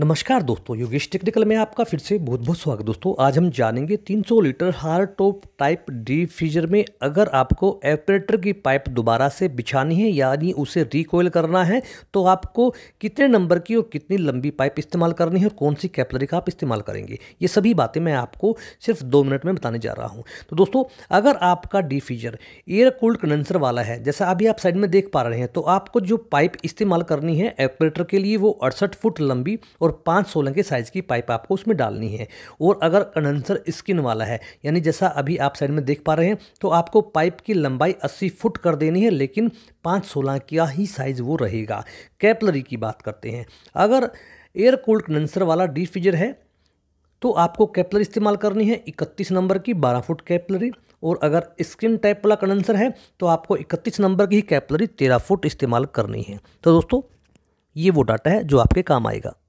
नमस्कार दोस्तों योगेश टेक्निकल में आपका फिर से बहुत बहुत स्वागत दोस्तों आज हम जानेंगे 300 litre hard top type D freezer में अगर आपको एपरेटर की पाइप दोबारा से बिछानी है यानी उसे रिकॉयल करना है तो आपको कितने नंबर की और कितनी लंबी पाइप इस्तेमाल करनी है और कौन सी कैपलरी का आप इस्तेमाल करेंगे ये सभी बातें मैं आपको सिर्फ दो मिनट में बताने जा रहा हूँ तो दोस्तों अगर आपका D freezer air cooled condenser वाला है जैसा अभी आप साइड में देख पा रहे हैं तो आपको जो पाइप इस्तेमाल करनी है एपरेटर के लिए वो अड़सठ फुट लंबी और और पाँच सोलह के साइज़ की पाइप आपको उसमें डालनी है और अगर कंडेंसर स्किन वाला है यानी जैसा अभी आप साइड में देख पा रहे हैं तो आपको पाइप की लंबाई अस्सी फुट कर देनी है लेकिन पाँच सोलह का ही साइज़ वो रहेगा कैपलरी की बात करते हैं अगर एयर कोल्ड कंडेंसर वाला डिफ्रीजर है तो आपको कैपलरी इस्तेमाल करनी है इकतीस नंबर की बारह फुट कैपलरी और अगर स्किन टाइप वाला कंडेंसर है तो आपको 31 नंबर की कैपलरी 13 फुट इस्तेमाल करनी है तो दोस्तों ये वो डाटा है जो आपके काम आएगा